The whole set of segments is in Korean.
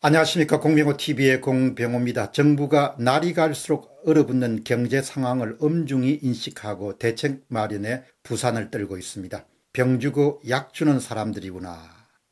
안녕하십니까 공병호TV의 공병호입니다. 정부가 날이 갈수록 얼어붙는 경제 상황을 엄중히 인식하고 대책 마련에 부산을 떨고 있습니다. 병주고 약주는 사람들이구나.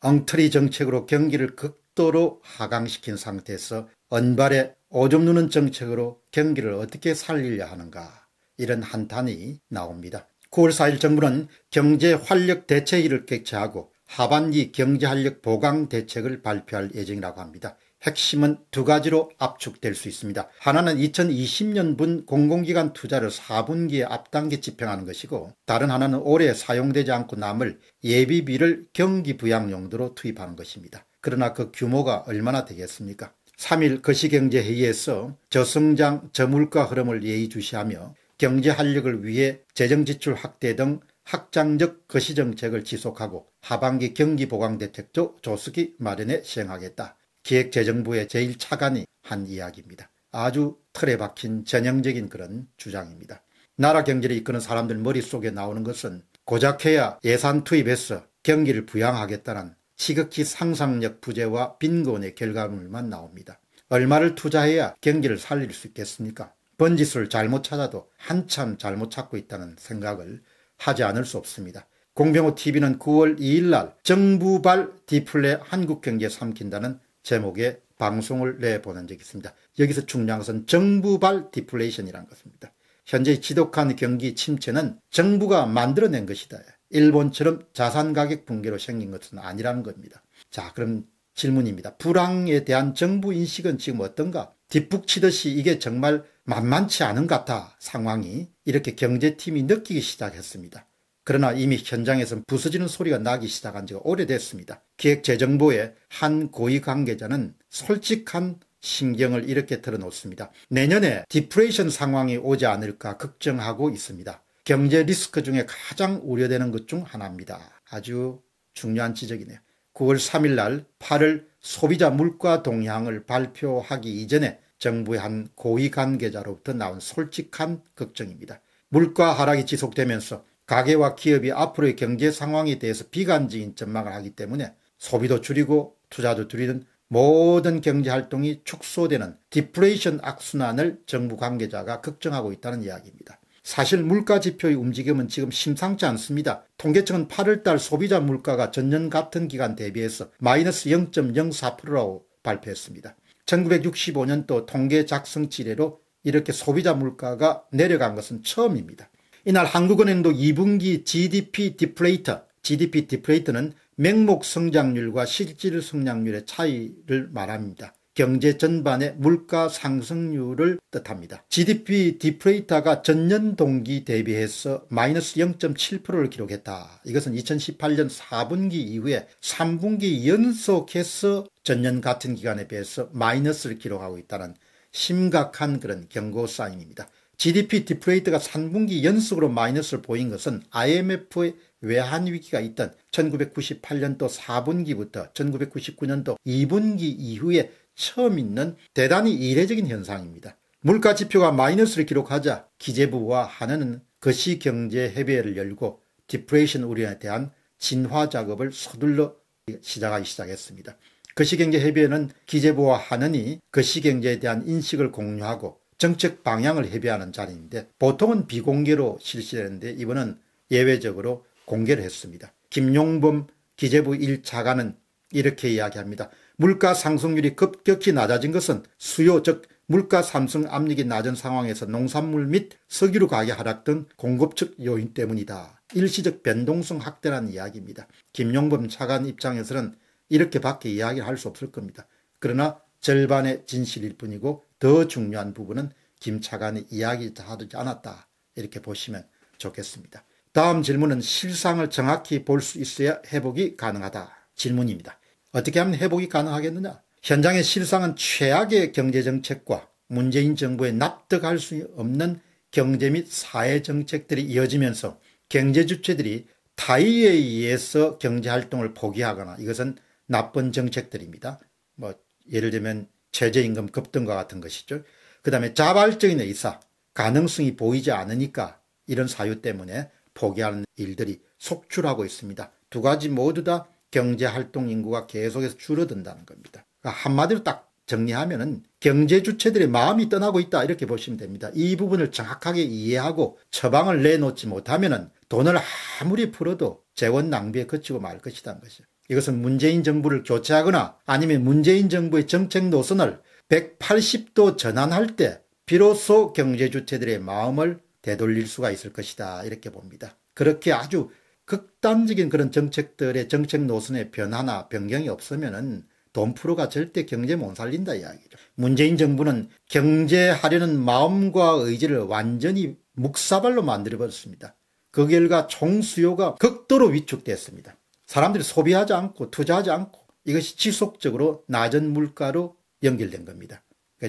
엉터리 정책으로 경기를 극도로 하강시킨 상태에서 언발에 오줌 누는 정책으로 경기를 어떻게 살리려 하는가 이런 한탄이 나옵니다. 9월 4일 정부는 경제 활력 대책위를 개최하고 하반기 경제활력 보강 대책을 발표할 예정이라고 합니다. 핵심은 두 가지로 압축될 수 있습니다. 하나는 2020년분 공공기관 투자를 4분기에 앞당겨 집행하는 것이고 다른 하나는 올해 사용되지 않고 남을 예비비를 경기 부양 용도로 투입하는 것입니다. 그러나 그 규모가 얼마나 되겠습니까? 3일 거시경제회의에서 저성장, 저물가 흐름을 예의주시하며 경제 활력을 위해 재정지출 확대 등 확장적 거시정책을 지속하고 하반기 경기보강대책도 조속히 마련해 시행하겠다. 기획재정부의 제1차관이 한 이야기입니다. 아주 틀에 박힌 전형적인 그런 주장입니다. 나라 경제를 이끄는 사람들 머릿속에 나오는 것은 고작해야 예산 투입해서 경기를 부양하겠다는 지극히 상상력 부재와 빈곤의 결과물만 나옵니다. 얼마를 투자해야 경기를 살릴 수 있겠습니까? 번짓을 잘못 찾아도 한참 잘못 찾고 있다는 생각을 하지 않을 수 없습니다. 공병호TV는 9월 2일날 정부발 디플레 한국경제 삼킨다는 제목의 방송을 내보낸 적이 있습니다. 여기서 중요한 것은 정부발 디플레이션이라는 것입니다. 현재 지독한 경기 침체는 정부가 만들어낸 것이다. 일본처럼 자산가격 붕괴로 생긴 것은 아니라는 겁니다. 자 그럼 질문입니다. 불황에 대한 정부 인식은 지금 어떤가? 뒷북치듯이 이게 정말 만만치 않은 것 같아 상황이 이렇게 경제팀이 느끼기 시작했습니다. 그러나 이미 현장에선 부서지는 소리가 나기 시작한 지가 오래됐습니다. 기획재정부의 한 고위 관계자는 솔직한 신경을 이렇게 털어놓습니다. 내년에 디프레이션 상황이 오지 않을까 걱정하고 있습니다. 경제 리스크 중에 가장 우려되는 것 중 하나입니다. 아주 중요한 지적이네요. 9월 3일 날 8월 소비자 물가 동향을 발표하기 이전에 정부의 한 고위 관계자로부터 나온 솔직한 걱정입니다. 물가 하락이 지속되면서 가계와 기업이 앞으로의 경제 상황에 대해서 비관적인 전망을 하기 때문에 소비도 줄이고 투자도 줄이는 모든 경제 활동이 축소되는 디플레이션 악순환을 정부 관계자가 걱정하고 있다는 이야기입니다. 사실 물가 지표의 움직임은 지금 심상치 않습니다. 통계청은 8월달 소비자 물가가 전년 같은 기간 대비해서 마이너스 0.04%라고 발표했습니다. 1965년도 통계 작성 지뢰로 이렇게 소비자 물가가 내려간 것은 처음입니다. 이날 한국은행도 2분기 GDP 디플레이터, GDP 디플레이터는 맹목 성장률과 실질 성장률의 차이를 말합니다. 경제 전반의 물가 상승률을 뜻합니다. GDP 디프레이터가 전년 동기 대비해서 마이너스 0.7%를 기록했다. 이것은 2018년 4분기 이후에 3분기 연속해서 전년 같은 기간에 비해서 마이너스를 기록하고 있다는 심각한 그런 경고 사인입니다. GDP 디프레이트가 3분기 연속으로 마이너스를 보인 것은 IMF의 외환 위기가 있던 1998년도 4분기부터 1999년도 2분기 이후에 처음 있는 대단히 이례적인 현상입니다. 물가 지표가 마이너스를 기록하자 기재부와 한은은 거시경제 협의회를 열고 디프레이션 우려에 대한 진화 작업을 서둘러 시작하기 시작했습니다. 거시경제 협의회는 기재부와 한은이 거시경제에 대한 인식을 공유하고 정책 방향을 협의하는 자리인데 보통은 비공개로 실시되는데 이번은 예외적으로 공개를 했습니다. 김용범 기재부 1차관은 이렇게 이야기합니다. 물가 상승률이 급격히 낮아진 것은 수요 즉 물가 삼성 압력이 낮은 상황에서 농산물 및 석유류 가격 하락 등 공급 측 요인 때문이다. 일시적 변동성 확대라는 이야기입니다. 김용범 차관 입장에서는 이렇게밖에 이야기를 할 수 없을 겁니다. 그러나 절반의 진실일 뿐이고 더 중요한 부분은 김차관이 이야기다 하지 않았다. 이렇게 보시면 좋겠습니다. 다음 질문은 실상을 정확히 볼 수 있어야 회복이 가능하다. 질문입니다. 어떻게 하면 회복이 가능하겠느냐? 현장의 실상은 최악의 경제정책과 문재인 정부에 납득할 수 없는 경제 및 사회정책들이 이어지면서 경제주체들이 타이에 의해서 경제활동을 포기하거나 이것은 나쁜 정책들입니다. 뭐 예를 들면 최저임금 급등과 같은 것이죠. 그 다음에 자발적인 의사, 가능성이 보이지 않으니까 이런 사유 때문에 포기하는 일들이 속출하고 있습니다. 두 가지 모두 다 경제활동 인구가 계속해서 줄어든다는 겁니다. 그러니까 한마디로 딱 정리하면은 경제 주체들의 마음이 떠나고 있다 이렇게 보시면 됩니다. 이 부분을 정확하게 이해하고 처방을 내놓지 못하면은 돈을 아무리 풀어도 재원 낭비에 그치고 말 것이다는 것이죠. 이것은 문재인 정부를 교체하거나 아니면 문재인 정부의 정책 노선을 180도 전환할 때 비로소 경제 주체들의 마음을 되돌릴 수가 있을 것이다 이렇게 봅니다. 그렇게 아주 극단적인 그런 정책들의 정책 노선의 변화나 변경이 없으면은 돈프로가 절대 경제 못 살린다 이야기죠. 문재인 정부는 경제하려는 마음과 의지를 완전히 묵사발로 만들어버렸습니다. 그 결과 총수요가 극도로 위축됐습니다. 사람들이 소비하지 않고 투자하지 않고 이것이 지속적으로 낮은 물가로 연결된 겁니다.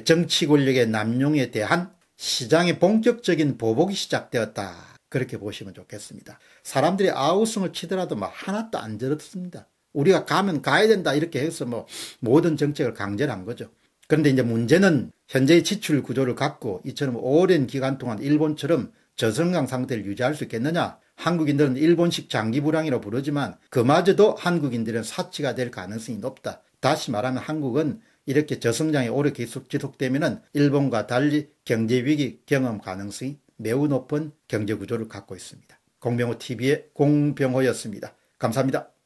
정치 권력의 남용에 대한 시장의 본격적인 보복이 시작되었다. 그렇게 보시면 좋겠습니다. 사람들이 아우성을 치더라도 뭐 하나도 안저었습니다 우리가 가면 가야 된다 이렇게 해서 뭐 모든 정책을 강제한 거죠. 그런데 이제 문제는 현재의 지출 구조를 갖고 이처럼 오랜 기간 동안 일본처럼 저성장 상태를 유지할 수 있겠느냐? 한국인들은 일본식 장기 불황이라 고 부르지만 그마저도 한국인들은 사치가 될 가능성이 높다. 다시 말하면 한국은 이렇게 저성장이 오래 계속 지속되면은 일본과 달리 경제 위기 경험 가능성이 매우 높은 경제 구조를 갖고 있습니다. 공병호 TV의 공병호였습니다. 감사합니다.